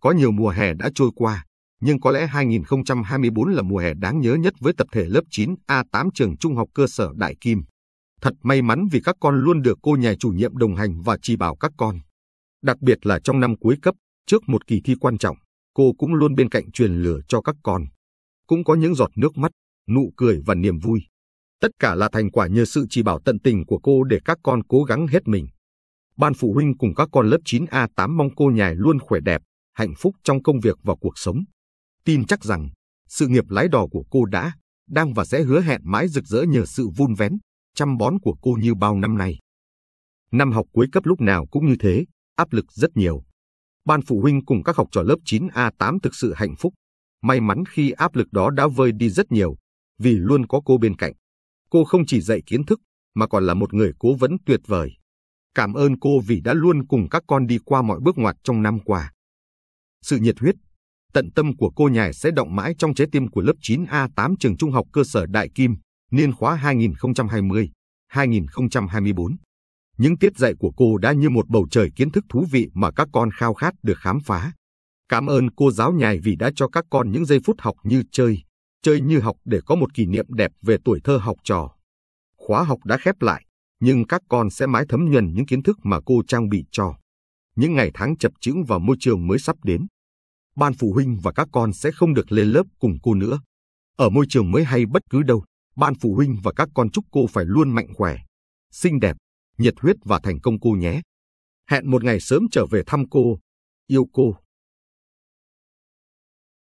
Có nhiều mùa hè đã trôi qua, nhưng có lẽ 2024 là mùa hè đáng nhớ nhất với tập thể lớp 9A8 trường trung học cơ sở Đại Kim. Thật may mắn vì các con luôn được cô nhà chủ nhiệm đồng hành và chỉ bảo các con. Đặc biệt là trong năm cuối cấp, trước một kỳ thi quan trọng, cô cũng luôn bên cạnh truyền lửa cho các con. Cũng có những giọt nước mắt, nụ cười và niềm vui. Tất cả là thành quả nhờ sự chỉ bảo tận tình của cô để các con cố gắng hết mình. Ban phụ huynh cùng các con lớp 9A8 mong cô nhài luôn khỏe đẹp, hạnh phúc trong công việc và cuộc sống. Tin chắc rằng sự nghiệp lái đò của cô đã, đang và sẽ hứa hẹn mãi rực rỡ nhờ sự vun vén, chăm bón của cô như bao năm nay. Năm học cuối cấp lúc nào cũng như thế, áp lực rất nhiều. Ban phụ huynh cùng các học trò lớp 9A8 thực sự hạnh phúc. May mắn khi áp lực đó đã vơi đi rất nhiều, vì luôn có cô bên cạnh. Cô không chỉ dạy kiến thức, mà còn là một người cố vấn tuyệt vời. Cảm ơn cô vì đã luôn cùng các con đi qua mọi bước ngoặt trong năm qua. Sự nhiệt huyết, tận tâm của cô nhài sẽ động mãi trong trái tim của lớp 9A8 trường trung học cơ sở Đại Kim, niên khóa 2020-2024. Những tiết dạy của cô đã như một bầu trời kiến thức thú vị mà các con khao khát được khám phá. Cảm ơn cô giáo nhài vì đã cho các con những giây phút học như chơi, chơi như học để có một kỷ niệm đẹp về tuổi thơ học trò. Khóa học đã khép lại, nhưng các con sẽ mãi thấm nhuần những kiến thức mà cô trang bị cho. Những ngày tháng chập chững vào môi trường mới sắp đến ban phụ huynh và các con sẽ không được lên lớp cùng cô nữa. Ở môi trường mới hay bất cứ đâu, ban phụ huynh và các con chúc cô phải luôn mạnh khỏe, xinh đẹp, nhiệt huyết và thành công cô nhé. Hẹn một ngày sớm trở về thăm cô, yêu cô.